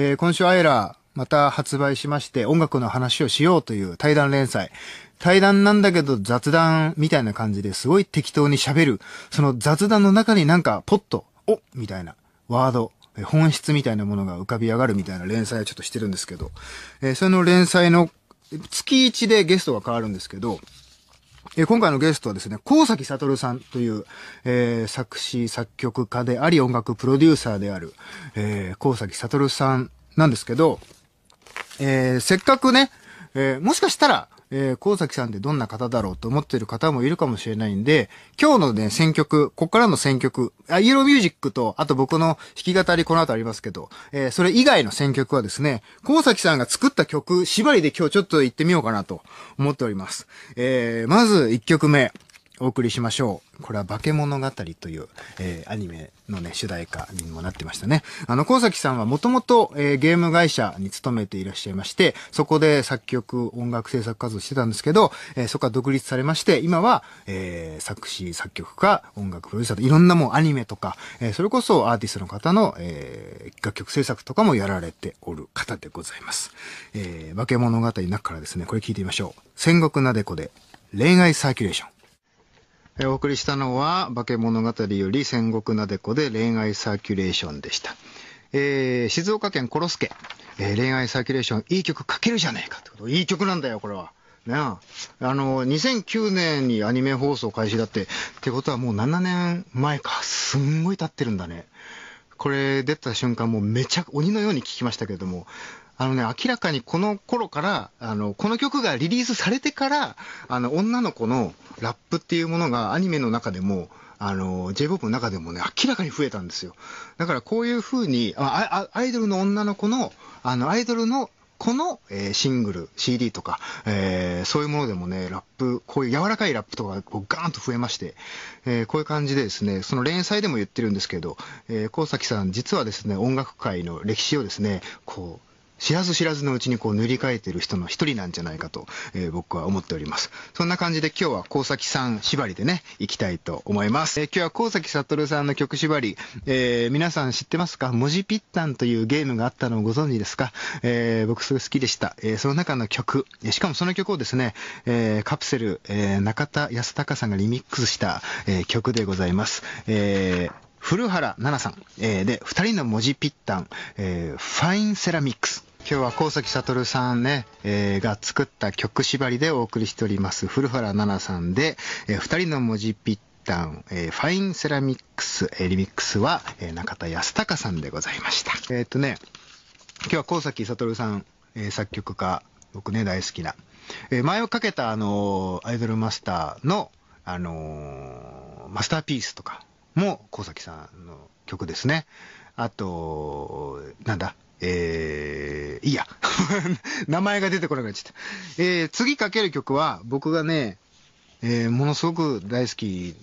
えー、今週アイラまた発売しまして、音楽の話をしようという対談連載。対談なんだけど雑談みたいな感じですごい適当に喋る。その雑談の中になんかポッと、おみたいなワード、本質みたいなものが浮かび上がるみたいな連載をちょっとしてるんですけど、えー、その連載の月1でゲストが変わるんですけど、えー、今回のゲストはですね、高崎悟さんという、えー、作詞作曲家であり音楽プロデューサーである、えー、高崎悟さんなんですけど、えー、せっかくね、えー、もしかしたら、えー、崎さんってどんな方だろうと思ってる方もいるかもしれないんで、今日のね、選曲、こっからの選曲、あイエローミュージックと、あと僕の弾き語りこの後ありますけど、えー、それ以外の選曲はですね、高崎さんが作った曲、縛りで今日ちょっと行ってみようかなと思っております。えー、まず1曲目。お送りしましょう。これは化け物語という、えー、アニメのね、主題歌にもなってましたね。あの、高崎さんはもともと、えー、ゲーム会社に勤めていらっしゃいまして、そこで作曲、音楽制作活動してたんですけど、えー、そこは独立されまして、今は、えー、作詞、作曲家、音楽プロデューサーといろんなもうアニメとか、えー、それこそアーティストの方の、えー、楽曲制作とかもやられておる方でございます。えー、化け物語の中からですね、これ聞いてみましょう。戦国なでこで、恋愛サーキュレーション。お送りしたのは、化け物語より戦国なでこで恋愛サーキュレーションでした。えー、静岡県コロスケ、えー、恋愛サーキュレーション、いい曲書けるじゃねえかってこと。いい曲なんだよ、これは。ねあの、2009年にアニメ放送開始だって、ってことはもう7年前か。すんごい経ってるんだね。これ出た瞬間もうめちゃ、鬼のように聞きましたけれども、あのね、明らかにこの頃から、あの、この曲がリリースされてから、あの、女の子のラップっていうものがアニメの中でも、あの、J-POP の中でもね、明らかに増えたんですよ。だからこういう風に、あアイドルの女の子の、あの、アイドルのこの、えー、シングル、CD とか、えー、そういうものでもね、ラップ、こういう柔らかいラップとかがこうガーンと増えまして、えー、こういう感じでですね、その連載でも言ってるんですけど、えー、崎さん、実はですね、音楽界の歴史をですね、こう、知らず知らずのうちにこう塗り替えてる人の一人なんじゃないかと、えー、僕は思っております。そんな感じで今日は高崎さん縛りでね、行きたいと思います。えー、今日は高崎悟さんの曲縛り、えー、皆さん知ってますか文字ぴったんというゲームがあったのをご存知ですか、え僕すごい好きでした。えその中の曲、しかもその曲をですね、えカプセル、え中田康隆さんがリミックスした、え曲でございます。えー古原奈々さん、えー、で、二人の文字ぴったん、えー、ファインセラミックス。今日は高崎悟さんね、えー、が作った曲縛りでお送りしております、古原奈々さんで、えー、二人の文字ぴったん、えー、ファインセラミックス、えー、リミックスは、えー、中田康隆さんでございました。えー、っとね、今日は高崎悟さん、えー、作曲家、僕ね、大好きな。えー、前をかけた、あのー、アイドルマスターの、あのー、マスターピースとか、も小崎さんの曲ですね。あと、なんだえー、いいや。名前が出てこなくなっちゃった。えー、次かける曲は、僕がね、えー、ものすごく大好き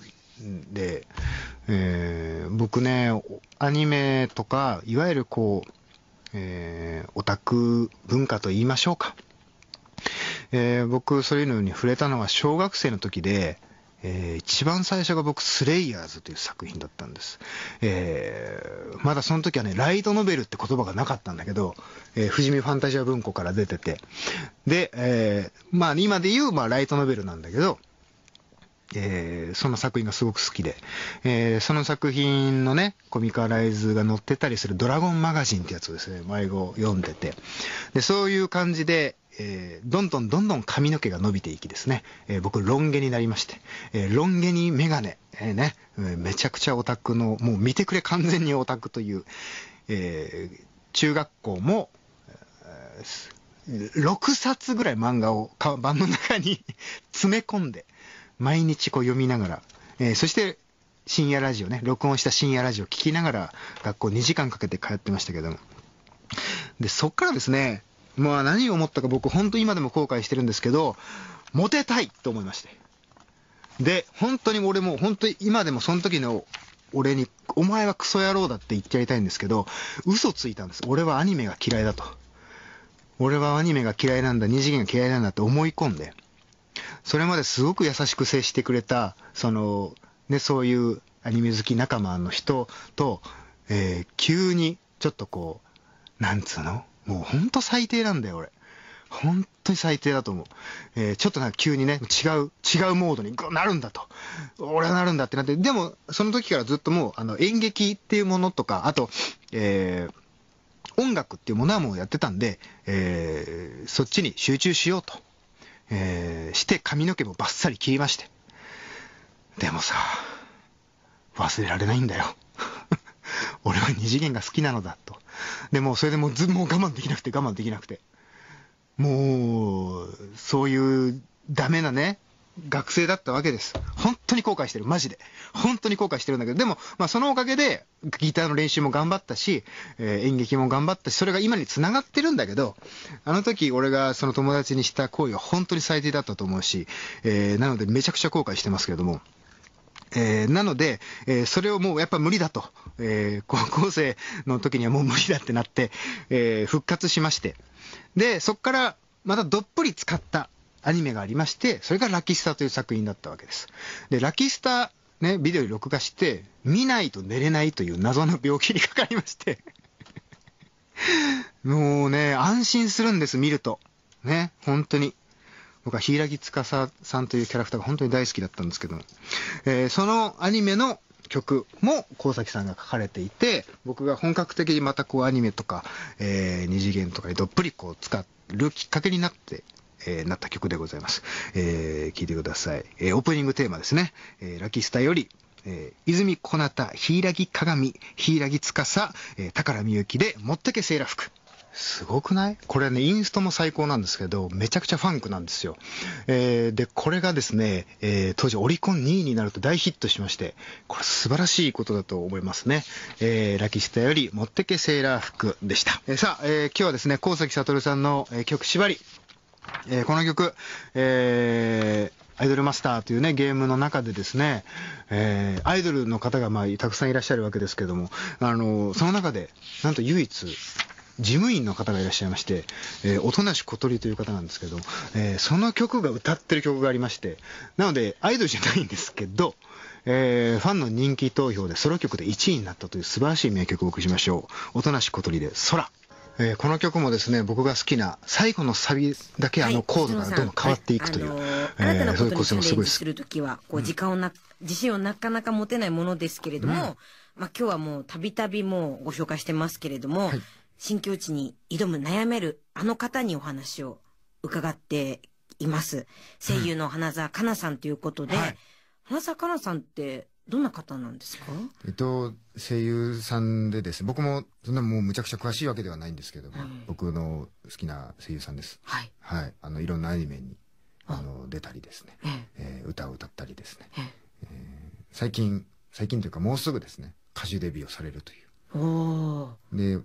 で、えー、僕ね、アニメとか、いわゆるこう、えー、オタク文化と言いましょうか。えー、僕、そういうのに触れたのは小学生の時で、えー、一番最初が僕、スレイヤーズという作品だったんです。えー、まだその時はね、ライトノベルって言葉がなかったんだけど、え富士見ファンタジア文庫から出てて、で、えー、まあ今で言う、まあライトノベルなんだけど、えー、その作品がすごく好きで、えー、その作品のね、コミカライズが載ってたりするドラゴンマガジンってやつをですね、毎を読んでて、で、そういう感じで、えー、どんどんどんどん髪の毛が伸びていきですね、えー、僕、ロン毛になりまして、えー、ロン毛にメガネ、えー、ね、めちゃくちゃオタクの、もう見てくれ完全にオタクという、えー、中学校も、えー、6冊ぐらい漫画をカバンの中に 詰め込んで、毎日こう読みながら、えー、そして深夜ラジオね、録音した深夜ラジオを聞きながら、学校2時間かけて通ってましたけども。で、そっからですね、まあ何を思ったか僕ほんと今でも後悔してるんですけど、モテたいと思いまして。で、本当に俺も本当に今でもその時の俺に、お前はクソ野郎だって言ってやりたいんですけど、嘘ついたんです。俺はアニメが嫌いだと。俺はアニメが嫌いなんだ、二次元が嫌いなんだって思い込んで、それまですごく優しく接してくれた、その、ね、そういうアニメ好き仲間の人と、えー、急にちょっとこう、なんつうのもうほんと最低なんだよ、俺。本当に最低だと思う。えー、ちょっとなんか急にね、違う、違うモードになるんだと。俺はなるんだってなって、でも、その時からずっともう、あの、演劇っていうものとか、あと、えー、音楽っていうものはもうやってたんで、えー、そっちに集中しようと。えー、して髪の毛もバッサリ切りまして。でもさ、忘れられないんだよ。俺は二次元が好きなのだ。でもそれでもずもう我慢できなくて我慢できなくて。もう、そういうダメなね、学生だったわけです。本当に後悔してる、マジで。本当に後悔してるんだけど、でも、まあそのおかげで、ギターの練習も頑張ったし、えー、演劇も頑張ったし、それが今に繋がってるんだけど、あの時俺がその友達にした行為は本当に最低だったと思うし、えー、なのでめちゃくちゃ後悔してますけれども。えー、なので、えー、それをもうやっぱ無理だと、えー、高校生の時にはもう無理だってなって、え復活しまして、で、そこからまたどっぷり使ったアニメがありまして、それがラキスタという作品だったわけです。で、ラキスタ、ね、ビデオに録画して、見ないと寝れないという謎の病気にかかりまして もうね、安心するんです、見ると。ね、本当に。僕は柊司さんというキャラクターが本当に大好きだったんですけど、えー、そのアニメの曲も高崎さんが書かれていて、僕が本格的にまたこうアニメとか、えー、二次元とかにどっぷりこう使うきっかけになって、えー、なった曲でございます。えー、聴いてください。えー、オープニングテーマですね。えー、ラキスタより、えー、泉小なた、柊鏡、柊司、えー、宝美幸で、もってけセーラ服。すごくないこれね、インストも最高なんですけど、めちゃくちゃファンクなんですよ。えー、で、これがですね、えー、当時オリコン2位になると大ヒットしまして、これ素晴らしいことだと思いますね。えー、ラキスタよりもってけセーラー服でした。えー、さあ、えー、今日はですね、高崎悟さんの、え曲縛り、えー、この曲、えー、アイドルマスターというね、ゲームの中でですね、えー、アイドルの方がまあ、たくさんいらっしゃるわけですけども、あの、その中で、なんと唯一、事務員の方がいらっしゃいまして、えー、音無小鳥という方なんですけど、えー、その曲が歌ってる曲がありまして、なので、アイドルじゃないんですけど、えー、ファンの人気投票でソロ曲で1位になったという素晴らしい名曲をお送りしましょう。音無小鳥で空。えー、この曲もですね僕が好きな最後のサビだけ、あのコードがどんどん変わっていくという、えそういう構成もすごいですする時はこう時間をな、うん、自信をなかなか持てないものですけれども、うん、まあ今日はもうたびたびもうご紹介してますけれども、はい新境地に挑む悩めるあの方にお話を伺っています。声優の花澤香菜さんということで、はい、花澤香菜さんってどんな方なんですかえっと、声優さんでですね、僕もそんなもうむちゃくちゃ詳しいわけではないんですけども、うん、僕の好きな声優さんです。はい。はい。あの、いろんなアニメに、あの、出たりですね、ええー、歌を歌ったりですね、えー、最近、最近というかもうすぐですね、歌手デビューをされるという。おで、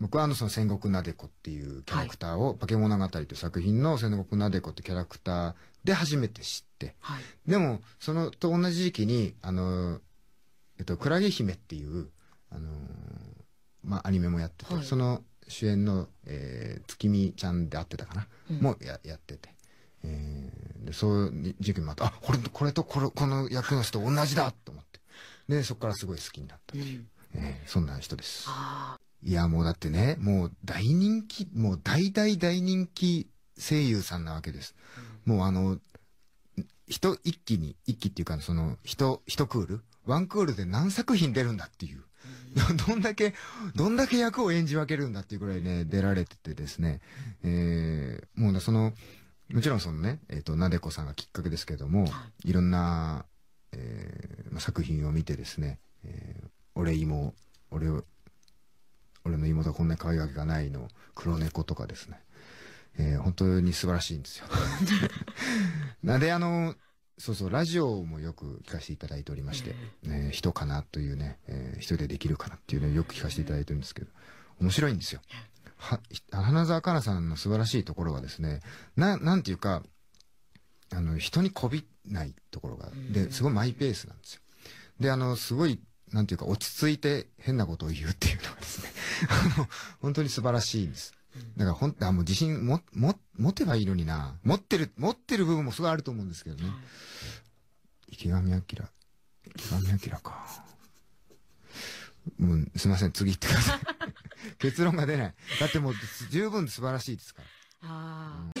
僕はその戦国なでこっていうキャラクターを、化け物語という作品の戦国なでこってキャラクターで初めて知って、はい、でも、そのと同じ時期に、あの、えっと、クラゲ姫っていう、あのまあ、アニメもやってて、はい、その主演の、えー、月見ちゃんであってたかな、うん、もややってて。えー、でそういう時期もあって、あ、これと、これとこれ、この役の人同じだと思って。で、そこからすごい好きになったっていう、うん、えー、そんな人です。いや、もうだってね、もう大人気、もう大大大人気声優さんなわけです。うん、もうあの、人一気に、一気っていうか、その、人、一クールワンクールで何作品出るんだっていう。どんだけ、どんだけ役を演じ分けるんだっていうぐらいね、出られててですね。えー、もうその、もちろんそのね、えっ、ー、と、なでこさんがきっかけですけども、いろんな、えー、作品を見てですね、えー、俺も、俺を、俺の妹はこんな可愛いわけがないの黒猫とかですね、えー、本当に素晴らしいんですよ なんであのそうそうラジオもよく聞かせていただいておりまして、えね、人かなというね、えー、人でできるかなっていうのをよく聞かせていただいてるんですけど面白いんですよは花澤香菜さんの素晴らしいところはですねななんていうかあの人にこびないところがですごいマイペースなんですよであのすごいなんていうか落ち着いて変なことを言うっていうのがですねあの、本当に素晴らしいんです。だからほん、あ、もう自信も、も、持てばいいのにな。持ってる、持ってる部分もすごいあると思うんですけどね。池上彰。池上彰か。もうん、すいません、次行ってください。結論が出ない。だってもう、十分素晴らしいですから。ああ。うん